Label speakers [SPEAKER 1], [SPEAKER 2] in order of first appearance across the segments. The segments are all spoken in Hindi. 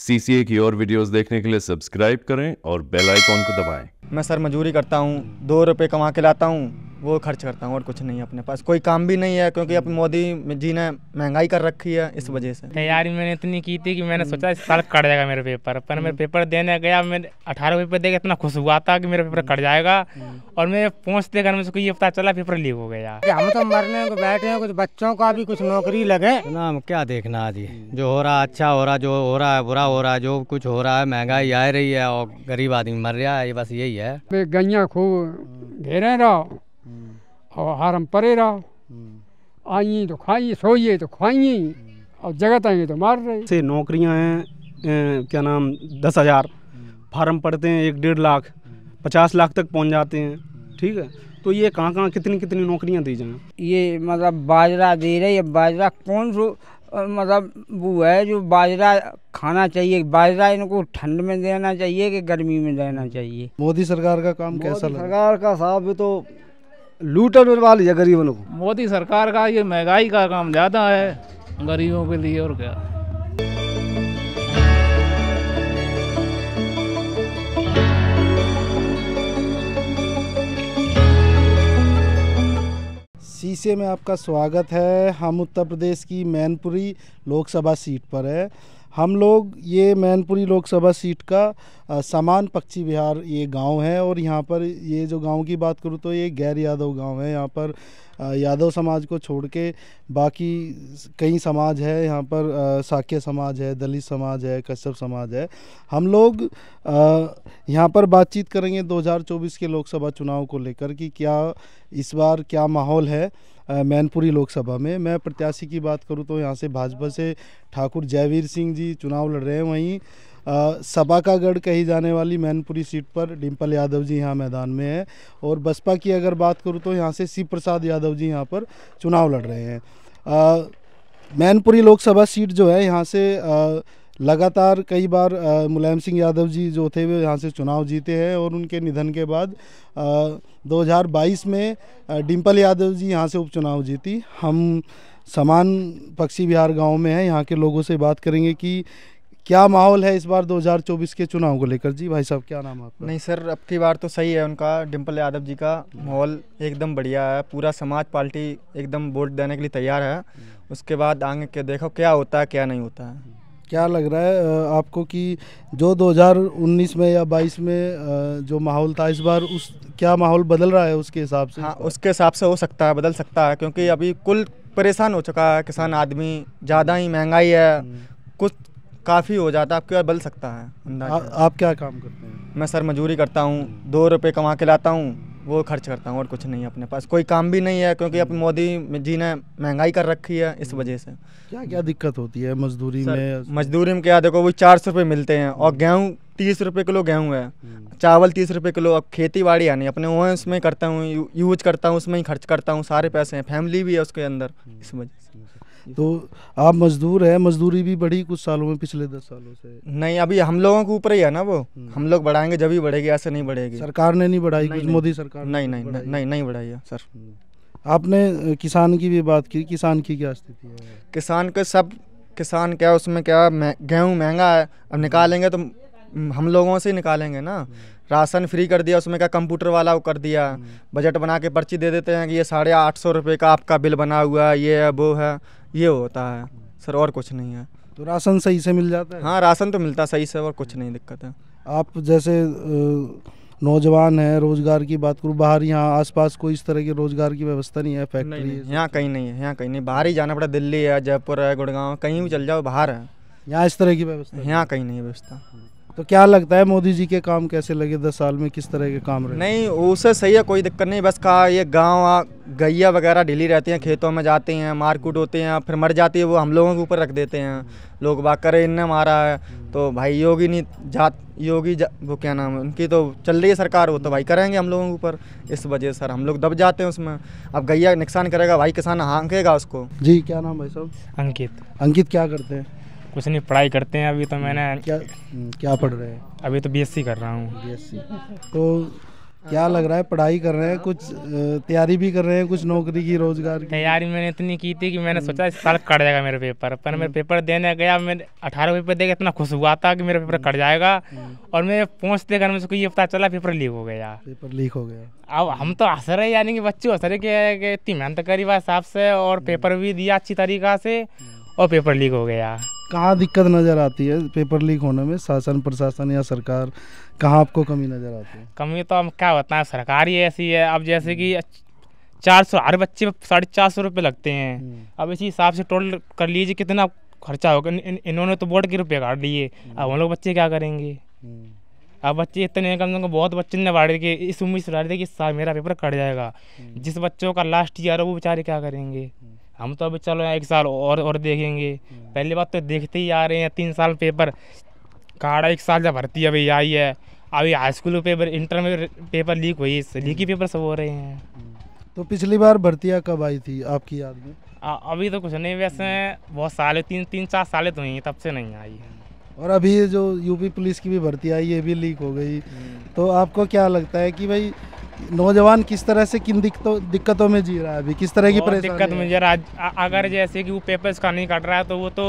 [SPEAKER 1] सीसीए की और वीडियोस देखने के लिए सब्सक्राइब करें और बेल आइकॉन को दबाएं।
[SPEAKER 2] मैं सर मजूरी करता हूँ दो रुपये कमा के लाता हूँ वो खर्च करता हूँ और कुछ नहीं अपने पास कोई काम भी नहीं है क्योंकि अब हम्म। मोदी जी ने महंगाई कर रखी है इस वजह से
[SPEAKER 3] तैयारी मैंने इतनी की थी कि मैंने हम्म। सोचा इस साल कट जाएगा मेरे पेपर पर मैं हम्म। पेपर देने गया मैं अठारह पेपर देकर इतना खुश हुआ था कि मेरा पेपर कट जाएगा और मेरे पहुँचते घर में से ये पता चला पेपर लीक हो गया
[SPEAKER 4] हम तो मरने को बैठे हैं कुछ
[SPEAKER 5] बच्चों का भी कुछ नौकरी लगे ना क्या देखना आज
[SPEAKER 3] जो हो रहा अच्छा हो रहा जो
[SPEAKER 5] हो रहा है बुरा हो रहा है जो कुछ हो रहा है महंगाई आ रही है और गरीब आदमी मर रहा है बस यही है गैया
[SPEAKER 6] खूब घेरे रहो और हारम परे रहा हम्म। आइए तो खाइए सोइए तो खाइए हम्म। और जगत आएंगे तो मार रहे
[SPEAKER 7] से नौकरियां हैं क्या नाम दस हज़ार हम्म। फार्म पड़ते हैं एक डेढ़ लाख पचास लाख तक पहुंच जाते हैं ठीक है
[SPEAKER 8] तो ये कहाँ कहाँ कितनी कितनी नौकरियां दी जाएँ ये मतलब बाजरा दे रहे ये बाजरा कौन सो मतलब वो है जो बाजरा खाना चाहिए बाजरा इनको ठंड में देना चाहिए कि गर्मी में देना चाहिए
[SPEAKER 9] मोदी सरकार का काम कैसा सरकार का साहब तो लूटन और वाली है गरीबों को
[SPEAKER 8] मोदी सरकार का ये
[SPEAKER 1] महंगाई का काम ज़्यादा है गरीबों के लिए और क्या
[SPEAKER 10] शीशे में आपका स्वागत है हम उत्तर प्रदेश की मैनपुरी लोकसभा सीट पर है हम लोग ये मैनपुरी लोकसभा सीट का समान पक्षी विहार ये गांव है और यहाँ पर ये जो गांव की बात करूँ तो ये गैर यादव गांव है यहाँ पर यादव समाज को छोड़ के बाकी कई समाज है यहाँ पर साक्य समाज है दलित समाज है कश्यप समाज है हम लोग यहाँ पर बातचीत करेंगे 2024 के लोकसभा चुनाव को लेकर कि क्या इस बार क्या माहौल है मैनपुरी लोकसभा में मैं प्रत्याशी की बात करूँ तो यहाँ से भाजपा से ठाकुर जयवीर सिंह जी चुनाव लड़ रहे हैं वहीं सभा का गढ़ कही जाने वाली मैनपुरी सीट पर डिम्पल यादव जी यहाँ मैदान में है और बसपा की अगर बात करूँ तो यहाँ से शिव प्रसाद यादव जी यहाँ पर चुनाव लड़ रहे हैं मैनपुरी लोकसभा सीट जो है यहाँ से आ, लगातार कई बार मुलायम सिंह यादव जी जो थे वे यहाँ से चुनाव जीते हैं और उनके निधन के बाद आ, 2022 में डिम्पल यादव जी यहाँ से उपचुनाव जीती हम समान पक्षी विहार गांव में हैं यहाँ के लोगों से बात करेंगे कि क्या माहौल है इस बार 2024 के चुनाव को लेकर जी भाई साहब क्या नाम
[SPEAKER 2] आपका नहीं सर अब की बार तो सही है उनका डिम्पल यादव जी का माहौल एकदम बढ़िया है पूरा समाज पार्टी एकदम वोट देने के लिए तैयार है हम्म। उसके बाद आगे के देखो क्या होता है क्या नहीं होता है
[SPEAKER 10] क्या लग रहा है आपको कि जो 2019 में या 22 में जो माहौल था इस बार उस
[SPEAKER 2] क्या माहौल बदल रहा है उसके हिसाब से हाँ उसके हिसाब से हो सकता है बदल सकता है क्योंकि अभी कुल परेशान हो चुका है किसान आदमी ज़्यादा ही महंगाई है हम्म। कुछ काफ़ी हो जाता है आपके बार बदल सकता है आ, आप क्या काम करते हैं मैं सर मजूरी करता हूँ दो रुपये कमा के लाता हूँ वो खर्च करता हूँ और कुछ नहीं अपने पास कोई काम भी नहीं है क्योंकि अब मोदी जी ने महंगाई कर रखी है इस हम्म। वजह से
[SPEAKER 10] क्या क्या दिक्कत होती है मजदूरी में
[SPEAKER 2] मजदूरी में क्या देखो वो चार सौ रुपये मिलते हैं और हम्म। गेहूँ तीस रुपये किलो गेहूँ है हम्म। चावल तीस रुपये किलो अब खेती बाड़ी यानी अपने वो उसमें करता हूँ यूज करता हूँ उसमें ही खर्च करता हूँ सारे पैसे हैं फैमिली भी है उसके अंदर इस वजह से तो आप मजदूर है मजदूरी भी बढ़ी कुछ सालों में पिछले दस सालों से नहीं अभी हम लोगों के ऊपर ही है ना वो हम्म। हम लोग बढ़ाएंगे जब ही बढ़ेगी ऐसे नहीं बढ़ेगी सरकार ने नहीं बढ़ाई कुछ मोदी सरकार नहीं नहीं नहीं नहीं बढ़ाई है सर हम्म। आपने किसान की भी बात की किसान की क्या स्थिति है किसान के सब किसान क्या उसमें क्या गेहूँ महंगा है अब निकालेंगे तो हम लोगों से ही निकालेंगे ना हम्म। राशन फ्री कर दिया उसमें क्या कंप्यूटर वाला वो कर दिया बजट बना के पर्ची दे देते हैं कि ये साढ़े आठ सौ रुपये का आपका बिल बना हुआ है ये है वो है ये होता है सर और कुछ नहीं है तो राशन सही से मिल जाता है हाँ राशन तो मिलता सही से और कुछ नहीं दिक्कत है
[SPEAKER 10] आप जैसे नौजवान है रोजगार की बात करूँ बाहर यहाँ आसपास कोई इस तरह की रोजगार की व्यवस्था नहीं है फैक्ट्री
[SPEAKER 2] यहाँ कहीं नहीं है यहाँ कहीं नहीं बाहर ही जाना पड़ा दिल्ली है जयपुर है गुड़गांव कहीं भी चल जाओ बाहर है
[SPEAKER 10] यहाँ इस तरह की व्यवस्था यहाँ कहीं नहीं है व्यवस्था तो क्या लगता है मोदी जी के काम कैसे लगे दस साल में किस तरह के काम रहे नहीं
[SPEAKER 2] उसे सही है कोई दिक्कत नहीं बस कहा ये गाँव गैया वगैरह ढीली रहती हैं खेतों में जाते हैं मारकूट होते हैं फिर मर जाती है वो हम लोगों के ऊपर रख देते हैं लोग बात करें इनने मारा है तो भाई योगी नहीं जात योगी जा, वो क्या नाम है उनकी तो चल रही है सरकार वो तो भाई करेंगे हम लोगों के ऊपर इस वजह सर हम लोग दब जाते हैं उसमें अब गैया नुकसान करेगा भाई किसान हाँकेगा उसको जी क्या नाम भाई साहब
[SPEAKER 3] अंकित अंकित क्या करते हैं कुछ नहीं पढ़ाई करते हैं अभी तो हम्म, मैंने क्या हम्म, क्या पढ़ रहे हैं अभी तो बीएससी कर रहा हूँ बीएससी
[SPEAKER 10] तो क्या लग रहा है पढ़ाई कर रहे हैं कुछ तैयारी भी कर रहे हैं कुछ नौकरी की रोजगार की
[SPEAKER 3] तैयारी मैंने इतनी की थी कि मैंने हम्म। सोचा इस साल कट जाएगा मेरा पेपर पर मैं पेपर देने गया मैं अठारह पेपर देकर इतना खुश हुआ था कि मेरा पेपर कट जाएगा और मैं पहुँचते घर में ये पता चला पेपर लीक हो गया पेपर लीक
[SPEAKER 10] हो गया
[SPEAKER 3] अब हम तो हंस रहे यानी कि बच्चे हंस रहे कि इतनी मेहनत करी हुआ हिसाब से और पेपर भी दिया अच्छी तरीका से और पेपर लीक हो गया
[SPEAKER 10] कहाँ दिक्कत नज़र आती है पेपर लीक होने में शासन प्रशासन या सरकार कहाँ आपको कमी नज़र आती है
[SPEAKER 3] कमी तो हम क्या बताएं सरकार ही ऐसी है अब जैसे कि हम्म। चार सौ हर बच्चे पर साढ़े चार सौ रुपये लगते हैं हम्म। अब इसी हिसाब से टोटल कर लीजिए कितना खर्चा होगा इन्होंने तो बोर्ड के रुपये काट दिए हम्म। अब हम लोग बच्चे क्या करेंगे अब बच्चे इतने कम से कम बहुत बच्चे ने बाढ़ के इस उम्मीद से डाल थे कि मेरा पेपर कट जाएगा जिस बच्चों का लास्ट ईयर है वो बेचारे क्या करेंगे हम तो अभी चलो एक साल और और देखेंगे हम्म। पहली बात तो देखते ही आ रहे हैं तीन साल पेपर काढ़ा एक साल जब भर्ती अभी आई है अभी हाई स्कूल में पेपर इंटर में पेपर लीक हुई लीक ही पेपर हम्म। सब हो रहे हैं हम्म। तो
[SPEAKER 10] पिछली बार भर्तियाँ कब आई थी आपकी याद में
[SPEAKER 3] आ, अभी तो कुछ नहीं वैसे बहुत साल तीन तीन चार साल तो हुई तब से नहीं आई है
[SPEAKER 10] और अभी जो यूपी पुलिस की भी भर्ती आई ये भी लीक हो गई तो आपको क्या लगता है कि भाई नौजवान किस तरह से किन दिक्कतों दिक्कतों में जी रहा है अभी किस तरह की दिक्कत में जरा
[SPEAKER 3] अगर जैसे कि वो पेपर्स का नहीं कट रहा है तो वो तो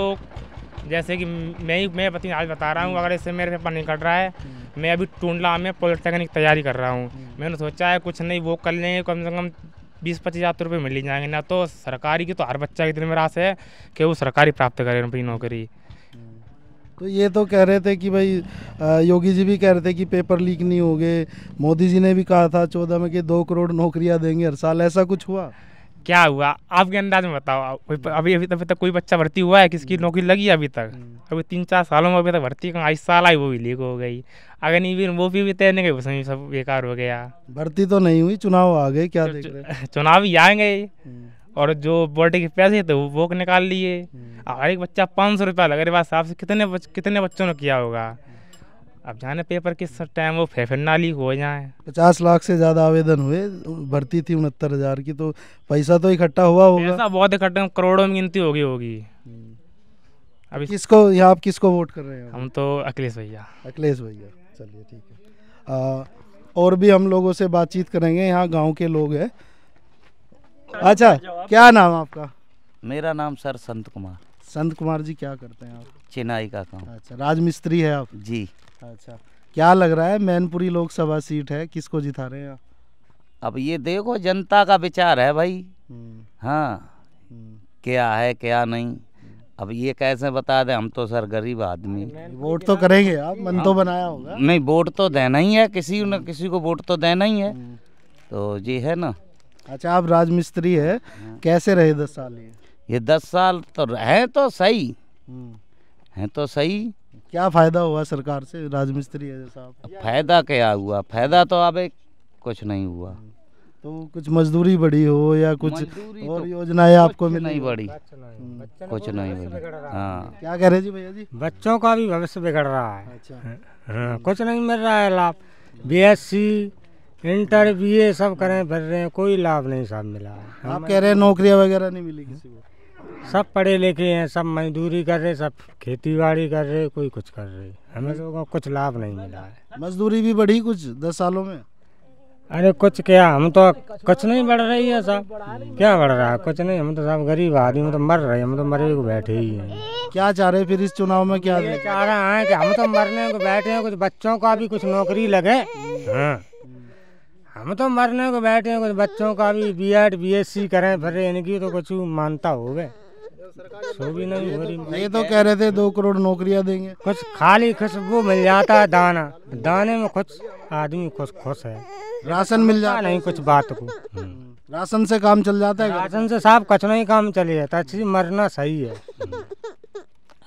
[SPEAKER 3] जैसे कि मैं ही मैं पति आज बता रहा हूँ अगर इससे मेरे पेपर नहीं कट रहा है हम्म। मैं अभी टूडला में पॉलिटेक्निक तैयारी कर रहा हूँ हम्म। मैंने सोचा है कुछ नहीं वो कर लेंगे कम से कम बीस पच्चीस हज़ार तो रुपये मिल ही जाएंगे ना तो सरकारी की तो हर बच्चा की दिन में रास है कि वो सरकारी प्राप्त करें अपनी नौकरी तो ये
[SPEAKER 10] तो कह रहे थे कि भाई योगी जी भी कह रहे थे कि पेपर लीक नहीं हो गए मोदी जी ने भी कहा था चौदह में कि दो करोड़ नौकरियां देंगे हर साल ऐसा कुछ हुआ
[SPEAKER 3] क्या हुआ आपके अंदाज में बताओ अभी अभी तक, तक कोई बच्चा भर्ती हुआ है किसकी हम्म। नौकरी लगी अभी तक हम्म। अभी तीन चार सालों में अभी तक भर्ती कहाँ इस साल आई वो भी लीक हो गई अगर नहीं भी वो भी, भी तैरने गए उसमें सब बेकार हो गया
[SPEAKER 10] भर्ती तो नहीं हुई चुनाव आ गए क्या
[SPEAKER 3] चुनाव ही आएंगे हम्म। और जो बॉडी के पैसे थे वो तो निकाल लिए हम्म। और एक बच्चा पाँच सौ रुपया लग रहा साहब से कितने बच, कितने बच्चों ने किया होगा हम्म। अब जाने पेपर किस टाइम वो फेफर नाली हो जाए
[SPEAKER 10] पचास लाख से ज़्यादा आवेदन हुए भर्ती थी उनहत्तर हज़ार की तो पैसा तो इकट्ठा हुआ होगा पैसा
[SPEAKER 3] बहुत इकट्ठा करोड़ों में गिनती होगी होगी हम्म। अभी किसको
[SPEAKER 10] यहाँ आप किसको वोट
[SPEAKER 3] कर रहे हैं हम तो अखिलेश भैया अखिलेश
[SPEAKER 10] भैया चलिए ठीक है और भी हम लोगों से बातचीत करेंगे यहाँ गाँव के लोग हैं अच्छा क्या नाम आपका
[SPEAKER 4] मेरा नाम सर संत कुमार
[SPEAKER 10] संत कुमार जी क्या
[SPEAKER 4] करते हैं आप चेनाई का काम अच्छा राजमिस्त्री है आप जी
[SPEAKER 9] अच्छा
[SPEAKER 10] क्या लग रहा है मैनपुरी लोकसभा सीट है किसको जिता रहे हैं आप
[SPEAKER 4] अब ये देखो जनता का विचार है भाई हम्म। हाँ हम्म। क्या है क्या नहीं हम्म। अब ये कैसे बता दें हम तो सर गरीब आदमी वोट
[SPEAKER 10] तो करेंगे आप मन तो हाँ।
[SPEAKER 4] बनाया होगा नहीं वोट तो देना ही है किसी न किसी को वोट तो देना ही है तो जी है ना
[SPEAKER 10] अच्छा आप राजमिस्त्री है हाँ। कैसे रहे दस साल ये
[SPEAKER 4] ये दस साल तो हैं तो सही हम्म। हैं तो सही क्या
[SPEAKER 10] फ़ायदा हुआ सरकार से राजमिस्त्री है जैसा
[SPEAKER 4] फ़ायदा क्या हुआ फ़ायदा तो अब एक कुछ नहीं हुआ हम्म। तो कुछ मजदूरी बढ़ी हो या कुछ और तो योजनाएं आपको मिली नहीं बढ़ी कुछ नहीं हम्म। बढ़ी हाँ क्या कह रहे जी भैया जी बच्चों का भी भविष्य बिगड़ रहा है अच्छा हाँ, कुछ नहीं मिल रहा है लाभ बी एस सी इंटरव्यू सब करें फिर रहे हैं कोई लाभ नहीं साहब मिला है आप कह रहे हैं नौकरियाँ वगैरह नहीं
[SPEAKER 10] मिली किसी को
[SPEAKER 4] सब पढ़े लिखे हैं सब मजदूरी कर रहे सब खेती बाड़ी कर रहे कोई कुछ कर रहे हमें लोगों को कुछ लाभ नहीं मिला है मजदूरी भी बढ़ी कुछ दस सालों में अरे कुछ क्या हम तो कुछ नहीं बढ़ रही है साहब क्या बढ़ रहा है कुछ नहीं हम तो साहब गरीब आदमी हम तो मर रहे हैं हम तो मरे को बैठे ही हैं क्या चाह रहे फिर इस चुनाव में क्या चाह रहे हैं कि हम तो मरने को बैठे हैं कुछ बच्चों का भी कुछ नौकरी लगे हाँ हम तो मरने को बैठे हैं कुछ बच्चों का भी B Ed B S C करें फिर इनकी तो कुछ मानता हो गए सो भी नहीं हो रही ये तो कह रहे थे दो करोड़ नौकरियां देंगे कुछ खाली खुशबू मिल जाता है दाना दाने में कुछ आदमी खुश खुश है राशन मिल जाता नहीं कुछ बात को हम्म। राशन से काम चल जाता है राशन से साफ कचरा नहीं काम चले जाता मरना सही है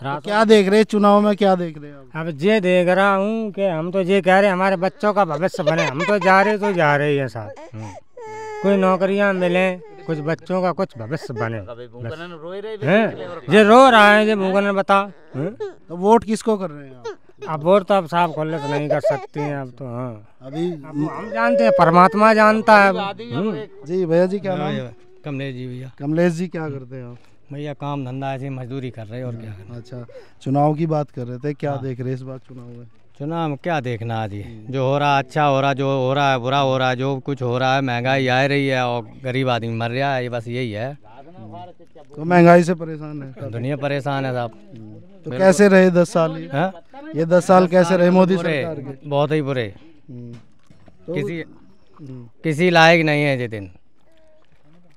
[SPEAKER 4] तो क्या देख रहे चुनाव में क्या देख रहे अब ये देख रहा हूँ कि हम तो ये कह रहे हमारे बच्चों का भविष्य बने हम तो जा रहे तो जा रहे हैं साथ हम्म। कोई नौकरियाँ मिले कुछ बच्चों का कुछ भविष्य बने ये तो रो रहा है ये भूगन ने बता हम्म। तो वोट किसको कर रहे हैं अब वोट तो अब साहब खोले तो नहीं कर सकते हैं अब तो हाँ अभी हम जानते हैं परमात्मा जानता है
[SPEAKER 5] जी भैया जी क्या हाँ, नाम है कमलेश जी भैया कमलेश जी क्या करते हैं आप भैया काम धंधा ऐसे मजदूरी कर रहे और क्या अच्छा चुनाव की बात कर रहे थे क्या हाँ। देख रहे इस बार चुनाव में चुनाव में क्या देखना आज ये हम्म। जो हो रहा अच्छा हो रहा जो हो रहा है बुरा हो रहा है जो कुछ हो रहा है महंगाई आ रही है और गरीब आदमी मर रहा है ये बस यही है
[SPEAKER 10] तो महंगाई से परेशान है दुनिया
[SPEAKER 5] परेशान है साहब हम्म। तो कैसे
[SPEAKER 10] रहे दस साल है? हाँ? ये दस साल कैसे रहे तो मोदी सरकार
[SPEAKER 5] के बहुत ही बुरे हम्म। तो किसी किसी लायक नहीं है ये दिन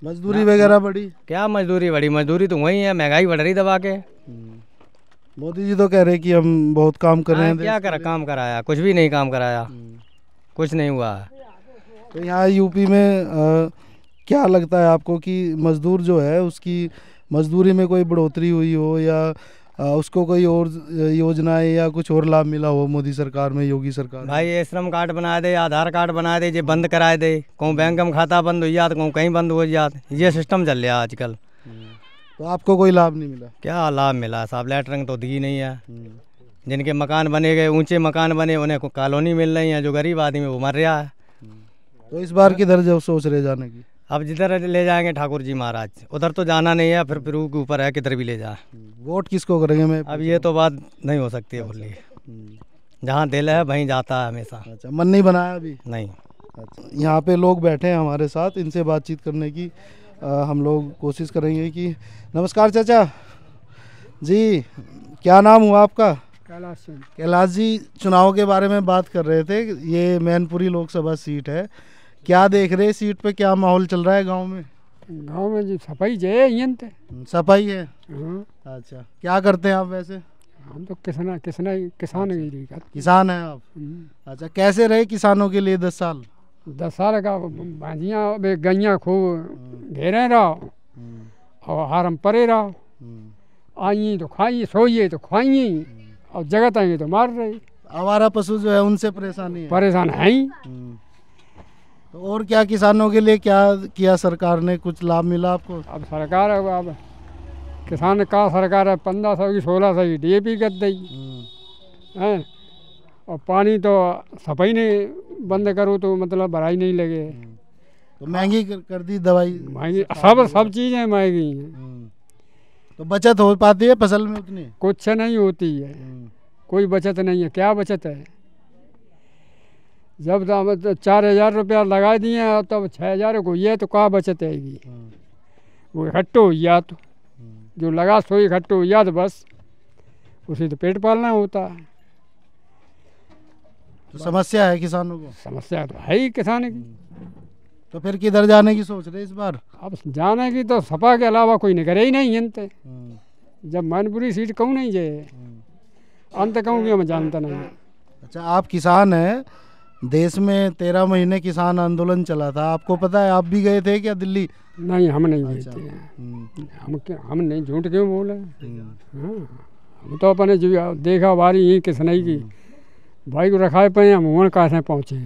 [SPEAKER 5] मजदूरी वगैरह बढ़ी क्या मजदूरी बढ़ी मजदूरी तो वही है महंगाई बढ़ रही दबा के हम्म। मोदी जी तो कह रहे कि हम बहुत काम
[SPEAKER 10] कर रहे हैं हाँ, क्या करा
[SPEAKER 5] काम कराया कुछ भी नहीं काम कराया हम्म। कुछ नहीं हुआ तो
[SPEAKER 10] यहाँ यूपी में आ, क्या लगता है आपको कि मजदूर जो है उसकी मजदूरी में कोई बढ़ोतरी हुई हो या उसको कोई और योजनाएं या कुछ और लाभ मिला हो मोदी सरकार में योगी सरकार
[SPEAKER 5] भाई श्रम कार्ड बना दे आधार कार्ड बना दे जे बंद कराए दे कहूँ बैंक में खाता बंद हो जाता कहूँ कहीं बंद हो जात ये सिस्टम चल रहा आजकल तो आपको कोई लाभ नहीं मिला क्या लाभ मिला साहब लेटरिंग तो दी नहीं है हम्म। जिनके मकान बने गए ऊंचे मकान बने उन्हें कॉलोनी मिल रही है जो गरीब आदमी वो मर रहा है
[SPEAKER 10] तो इस बार किधर जो सोच रहे जाने की
[SPEAKER 5] अब जिधर ले जाएंगे ठाकुर जी महाराज उधर तो जाना नहीं है फिर फिर के ऊपर है किधर भी ले जाए
[SPEAKER 10] वोट किसको करेंगे मैं अब ये
[SPEAKER 5] तो बात नहीं हो सकती है अच्छा। बोलिए हम्म। जहाँ दिल है वहीं जाता है हमेशा अच्छा मन नहीं बनाया अभी नहीं अच्छा यहाँ
[SPEAKER 10] पे लोग बैठे हैं हमारे साथ इनसे बातचीत करने की आ, हम लोग कोशिश करेंगे कि नमस्कार चाचा जी क्या नाम हुआ आपका कैलाश कैलाश जी चुनाव के बारे में बात कर रहे थे ये मैनपुरी लोकसभा सीट है
[SPEAKER 6] क्या देख रहे हैं सीट पे क्या माहौल चल रहा है गांव में गांव में जी सफाई जे यंत तो। सफाई है हाँ। अच्छा क्या करते हैं आप वैसे हम तो किसान किसान किसान अच्छा। किसान हैं आप
[SPEAKER 10] हम्म। अच्छा
[SPEAKER 6] कैसे रहे किसानों के लिए दस साल दस साल का भाजिया गैया खूब घेरे रहो हम्म। और हारम परे रहो हम्म। आई तो खाइए सोइए तो खाइए और जगत आइए तो मार रही आवारा पशु जो है उनसे परेशानी परेशान है ही और क्या किसानों के लिए क्या किया सरकार ने कुछ लाभ मिला आपको अब सरकार है अब किसान का सरकार है पंद्रह सौ की सोलह सौ की डी पी कर दी हम्म। है और पानी तो सफाई नहीं बंद करो तो मतलब भराई नहीं लगे हम्म। तो महंगी कर, कर दी दवाई महंगी सब सब चीज़ें महंगी हैं हम्म। तो बचत हो पाती है फसल में उतनी कुछ नहीं होती है कोई बचत नहीं है क्या बचत है जब दाम तो, तो चार हज़ार रुपया लगा दिए और तब छः हज़ार को ये तो कहाँ बचत आएगी वो इकट्ठो हो गया तो जो लगा सो इकट्ठो हो गया तो बस उसे तो पेट पालना होता है तो समस्या है किसानों को समस्या तो है ही किसान की तो फिर किधर जाने की सोच रहे इस बार अब जाने की तो सपा के अलावा कोई निकरे ही नहीं इनते हम्म। जब मैनपुरी सीट कहूँ नहीं जाए हम्म। अंत कहूँगी कि
[SPEAKER 10] जानता नहीं अच्छा आप किसान हैं देश में तेरह महीने किसान आंदोलन
[SPEAKER 6] चला था आपको पता है आप भी गए थे क्या दिल्ली नहीं हम नहीं गए अच्छा। थे हम्म। हम क्या हम नहीं झूठ क्यों बोले हम्म। हाँ, हम तो अपने जो देखा बारी यही किसने की हम्म। भाई को रखाए पे हम वहाँ कहा से पहुँचे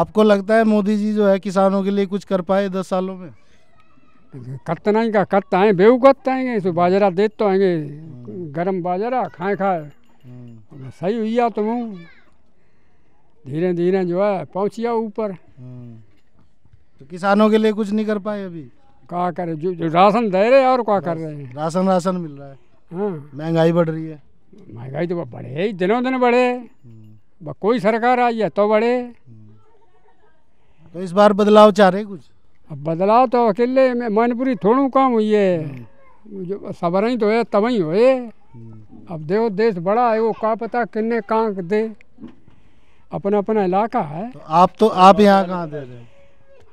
[SPEAKER 6] आपको लगता है मोदी जी जो है किसानों के लिए कुछ कर पाए दस सालों में कत नहीं का कत आए बेवकत आएंगे इसे बाजरा दे तो आएंगे गर्म बाजरा खाए खाए सही हुई तुम धीरे धीरे जो है पहुँच गया ऊपर हम्म। तो किसानों के लिए कुछ नहीं कर पाए अभी क्या करे जो, जो राशन दे रहे और क्या कर रहे हैं राशन राशन मिल रहा है हाँ। महंगाई बढ़ रही है महंगाई तो बढ़े ही दिनों दिन बढ़े हम्म। कोई सरकार आई है तो बढ़े हम्म। तो इस बार बदलाव चाह रहे कुछ अब बदलाव तो अकेले में मैनपुरी थोड़ू काम हुई है जो सबर ही तो है तब ही हो अब देखो देश बड़ा है वो का पता किन्ने कहाँ दे अपना अपना इलाका है तो
[SPEAKER 10] आप तो आप यहाँ
[SPEAKER 6] कहाँ दे रहे हैं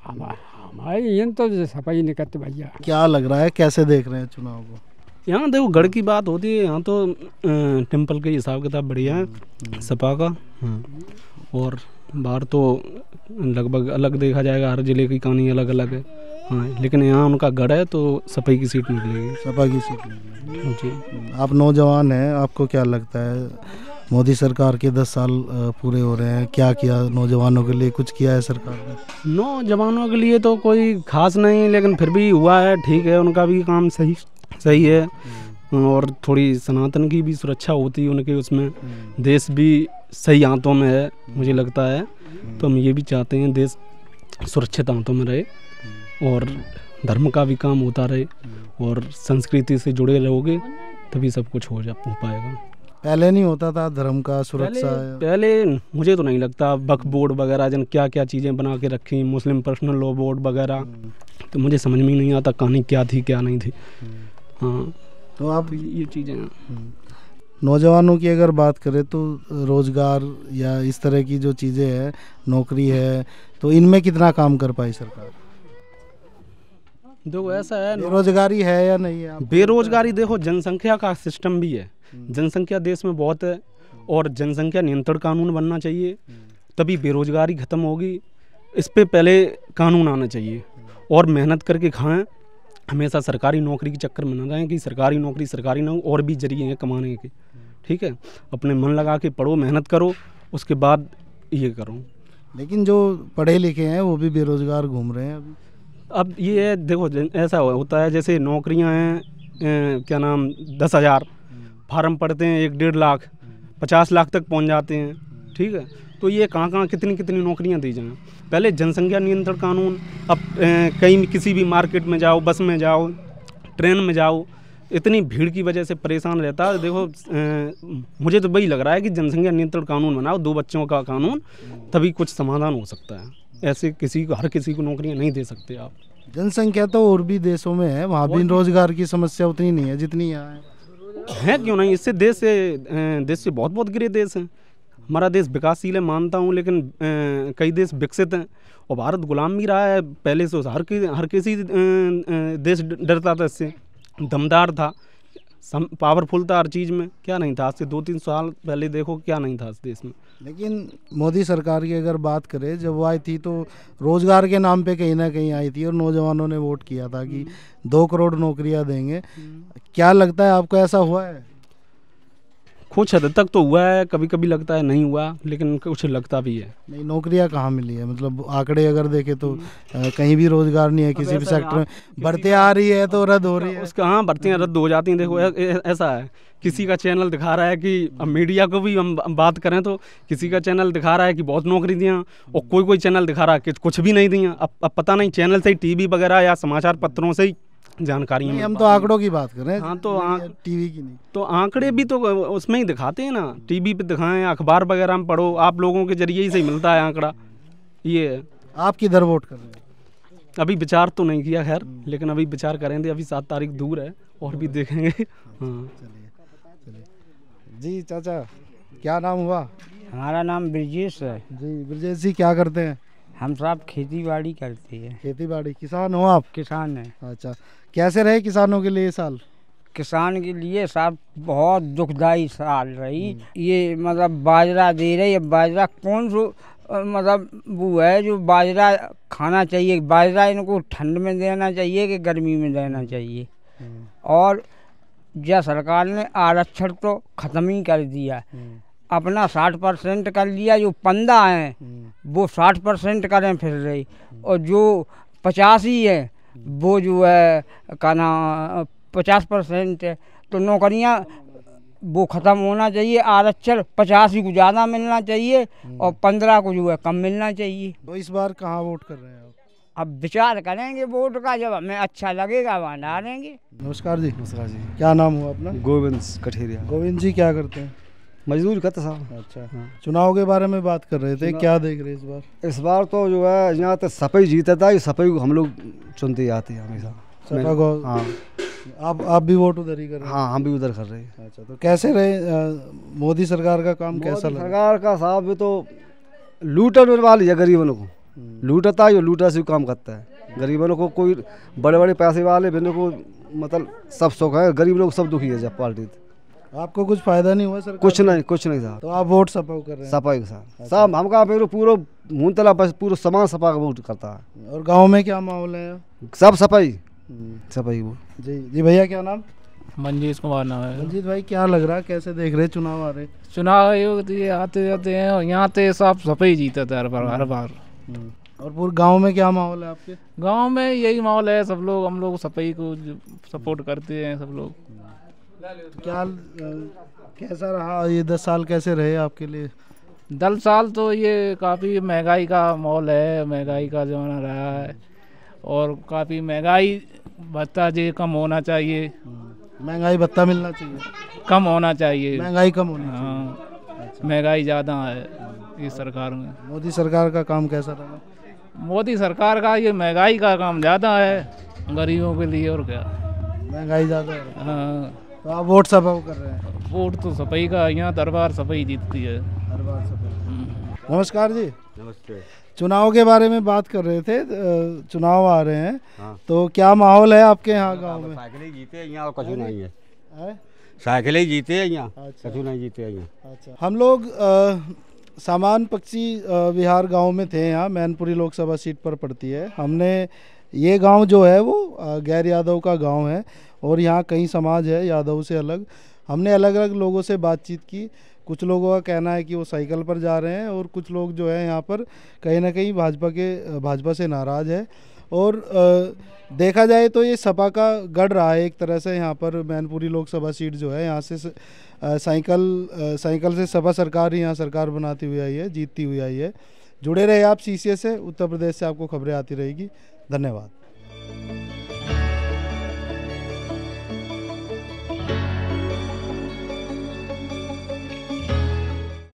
[SPEAKER 6] हमारे यहाँ तो सफाई नहीं करते भैया क्या
[SPEAKER 10] लग रहा है कैसे देख रहे हैं चुनाव को
[SPEAKER 7] यहाँ देखो गढ़ की बात होती है यहाँ तो टेम्पल के हिसाब किताब बढ़िया है हम्म, हम्म। सपा का हम्म। और बाहर तो लगभग अलग देखा जाएगा हर ज़िले की कहानी अलग अलग है हाँ लेकिन यहाँ उनका गढ़ है तो सफाई की सीट निकलेगी सपा की सीट निकलेगी
[SPEAKER 10] जी आप नौजवान हैं आपको क्या लगता है मोदी सरकार के दस साल पूरे हो रहे हैं क्या किया नौजवानों के लिए कुछ किया है सरकार ने
[SPEAKER 7] नौजवानों के लिए तो कोई खास नहीं लेकिन फिर भी हुआ है ठीक है उनका भी काम सही सही है हम्म। और थोड़ी सनातन की भी सुरक्षा होती है उनके उसमें हम्म। देश भी सही हाथों में है मुझे हम्म। लगता है तो हम ये भी चाहते हैं देश सुरक्षित हाथों में रहे और धर्म का भी काम होता रहे और संस्कृति से जुड़े रहोगे तभी सब कुछ हो जा पाएगा
[SPEAKER 10] पहले नहीं होता था धर्म का सुरक्षा पहले,
[SPEAKER 7] पहले मुझे तो नहीं लगता वक्फ बोर्ड वगैरह जन क्या क्या चीज़ें बना के रखी मुस्लिम पर्सनल लॉ बोर्ड वगैरह हम्म। तो मुझे समझ में नहीं आता कहानी क्या थी क्या नहीं थी हम्म। हाँ तो आप तो ये चीज़ें हम्म। नौजवानों की अगर बात करें तो
[SPEAKER 10] रोज़गार या इस तरह की जो चीज़ें हैं नौकरी है तो इनमें कितना काम कर पाई
[SPEAKER 7] सरकार देखो हम्म। ऐसा है बेरोजगारी है या नहीं है बेरोजगारी देखो जनसंख्या का सिस्टम भी है हम्म। जनसंख्या देश में बहुत है हम्म। और जनसंख्या नियंत्रण कानून बनना चाहिए तभी बेरोजगारी ख़त्म होगी इस पर पहले कानून आना चाहिए और मेहनत करके खाएं हमेशा सरकारी नौकरी के चक्कर में ना रहें कि सरकारी नौकरी सरकारी नौकरी और भी जरिए हैं कमाने के ठीक है अपने मन लगा के पढ़ो मेहनत करो उसके बाद ये करो
[SPEAKER 10] लेकिन जो पढ़े लिखे हैं वो भी
[SPEAKER 7] बेरोज़गार घूम रहे हैं अभी अब ये देखो ऐसा होता है जैसे नौकरियां हैं क्या नाम दस हज़ार हम्म। फार्म पड़ते हैं एक डेढ़ लाख हम्म। पचास लाख तक पहुंच जाते हैं हम्म। ठीक है तो ये कहाँ कहाँ कितनी कितनी नौकरियां दी जाएँ पहले जनसंख्या नियंत्रण कानून अब कहीं किसी भी मार्केट में जाओ बस में जाओ ट्रेन में जाओ इतनी भीड़ की वजह से परेशान रहता है देखो ए, मुझे तो वही लग रहा है कि जनसंख्या नियंत्रण कानून बनाओ दो बच्चों का कानून तभी कुछ समाधान हो सकता है ऐसे किसी को हर किसी को नौकरियाँ नहीं दे सकते आप
[SPEAKER 10] जनसंख्या तो और भी देशों में है वहाँ भी रोजगार की समस्या उतनी नहीं है जितनी यहाँ
[SPEAKER 7] है है क्यों नहीं इससे देश से देश से बहुत बहुत गिरे देश हैं हमारा देश विकासशील है मानता हूँ लेकिन कई देश विकसित हैं और भारत गुलाम भी रहा है पहले से हर कि, हर किसी देश डरता था इससे दमदार था सम पावरफुल था हर चीज़ में क्या नहीं था आज से दो तीन साल पहले देखो क्या नहीं था इस देश में
[SPEAKER 10] लेकिन मोदी सरकार की अगर बात करें जब वो आई थी तो रोज़गार के नाम पे कहीं ना कहीं आई थी और नौजवानों ने वोट किया था कि हम्म। दो करोड़ नौकरियां देंगे हम्म। क्या लगता है आपको ऐसा हुआ है
[SPEAKER 7] कुछ हद तक तो हुआ है कभी कभी लगता है नहीं हुआ लेकिन कुछ लगता भी है
[SPEAKER 10] नहीं नौकरियां कहाँ मिली है मतलब आंकड़े अगर देखे तो आ, हम्म। कहीं भी रोजगार नहीं है किसी भी सेक्टर में
[SPEAKER 7] बढ़ते आ रही है तो रद्द हो रही है उसका हाँ बढ़तियाँ रद्द हो जाती हैं देखो हम्म। ऐसा है किसी का चैनल दिखा रहा है कि मीडिया को भी हम बात करें तो किसी का चैनल दिखा रहा है कि बहुत नौकरी दिया और हम्म। कोई कोई चैनल दिखा रहा है कि कुछ भी नहीं दिया अब अब पता नहीं चैनल से ही टीवी वगैरह या समाचार पत्रों से ही जानकारी हम
[SPEAKER 10] तो आंकड़ों की बात
[SPEAKER 7] कर रहे हैं हाँ तो टीवी की नहीं तो आंकड़े भी तो उसमें ही दिखाते हैं ना टीवी पे दिखाएं अखबार वगैरह में पढ़ो आप लोगों के जरिए ही सही मिलता है आंकड़ा ये आप किधर वोट कर रहे हैं अभी विचार तो नहीं किया खैर हम्म। लेकिन अभी विचार करेंगे अभी सात तारीख दूर है और भी देखेंगे हाँ
[SPEAKER 8] जी चाचा क्या नाम हुआ हमारा नाम ब्रजेश है जी ब्रजेश जी क्या करते हैं हम साहब खेती बाड़ी करती है खेती बाड़ी किसान हो आप किसान हैं अच्छा कैसे रहे किसानों के लिए साल किसान के लिए साहब बहुत दुखदाई साल रही हम्म। ये मतलब बाजरा दे रही है बाजरा कौन सो मतलब वो है जो बाजरा खाना चाहिए बाजरा इनको ठंड में देना चाहिए कि गर्मी में देना चाहिए हम्म। और जब सरकार ने आरक्षण तो ख़त्म ही कर दिया हम्म। अपना साठ परसेंट कर लिया जो पंदा हैं वो साठ परसेंट करें फिर रही और जो पचासी है वो जो है का नाम पचास परसेंट तो नौकरियाँ वो ख़त्म होना चाहिए आरक्षण पचास ही को ज़्यादा मिलना चाहिए हम्म। और पंद्रह को जो है कम मिलना चाहिए तो इस बार कहाँ वोट कर रहे हैं आप अब विचार करेंगे वोट का जब हमें अच्छा लगेगा वहाँ डालेंगे
[SPEAKER 9] नमस्कार जी नमस्कार जी क्या नाम हुआ अपना गोविंद कठेरिया गोविंद जी क्या करते हैं मजदूर खत साहब अच्छा हाँ। चुनाव के बारे में बात कर रहे थे क्या देख रहे इस बार इस बार तो जो है यहाँ तो सफाई जीता था सफाई को हम लोग चुनते जाते हैं हमेशा हाँ आप आप भी वोट उधर ही कर रहे हाँ हम भी उधर कर रहे हैं अच्छा तो कैसे रहे मोदी सरकार का काम कैसा लगा सरकार का साहब तो लूटन वाली है गरीबों को हम्म। लूटता है लूटा से काम करता है गरीबों को कोई बड़े बड़े पैसे वाले बिन्दु को मतलब सब सुख है गरीब लोग सब दुखी है जब पार्टी आपको कुछ फायदा नहीं हुआ सर कुछ नहीं कुछ नहीं साहब तो आप वोट
[SPEAKER 10] सपा कर रहे हैं सपा
[SPEAKER 9] के साथ हमका पूरा मुंतला पूरा समाज सपा का वोट करता है
[SPEAKER 10] और गाँव में क्या माहौल है
[SPEAKER 9] सब सफाई हम्म। सफाई वो जी जी भैया क्या
[SPEAKER 10] नाम
[SPEAKER 1] मंजीत कुमार नाम है मंजीत भाई क्या लग रहा है कैसे देख रहे चुनाव आ रहे चुनाव आयोग तो ये आते जाते हैं और यहाँ तो साफ सफाई जीता था हर बार हर हम्म। बार हम्म। और पूरे गांव में क्या माहौल है आपके गांव में यही माहौल है सब लोग हम लोग सफाई को सपोर्ट करते हैं सब लोग क्या कैसा रहा ये दस साल कैसे रहे आपके लिए दस साल तो ये काफ़ी महंगाई का माहौल है महंगाई का ज़माना रहा है और काफ़ी महंगाई भत्ता जो कम होना चाहिए हम्म, महंगाई भत्ता मिलना चाहिए कम होना चाहिए महंगाई कम होना हाँ अच्छा। महंगाई ज़्यादा है इस सरकार में
[SPEAKER 10] मोदी सरकार का काम कैसा रहा
[SPEAKER 1] मोदी सरकार का ये महंगाई का काम ज़्यादा है गरीबों के लिए और क्या महंगाई ज़्यादा है हाँ तो आप वोट सभा कर रहे हैं वोट तो सफाई का यहाँ दरबार सफाई जीतती है दरबार सफाई हम्म।
[SPEAKER 10] नमस्कार जी नमस्ते चुनाव के बारे में बात कर रहे थे चुनाव आ रहे हैं हाँ। तो क्या माहौल है आपके यहाँ तो
[SPEAKER 2] गाँव में साइकिल जीते यहाँ और कछु नहीं
[SPEAKER 6] है, है? ही जीते हैं यहाँ कछु नहीं जीते हैं यहाँ अच्छा। अच्छा। हम लोग
[SPEAKER 10] सामान पक्षी विहार गांव में थे यहाँ मैनपुरी लोकसभा सीट पर पड़ती है हमने ये गांव जो है वो गैर यादव का गांव है और यहाँ कई समाज है यादव से अलग हमने अलग अलग लोगों से बातचीत की कुछ लोगों का कहना है कि वो साइकिल पर जा रहे हैं और कुछ लोग जो है यहाँ पर कहीं ना कहीं भाजपा के भाजपा से नाराज़ है और आ, देखा जाए तो ये सपा का गढ़ रहा है एक तरह से यहाँ पर मैनपुरी लोकसभा सीट जो है यहाँ से साइकिल साइकिल से सपा सरकार ही यहाँ सरकार बनाती हुई आई है जीतती हुई आई है जुड़े रहे आप सी से उत्तर प्रदेश से आपको खबरें आती रहेगी धन्यवाद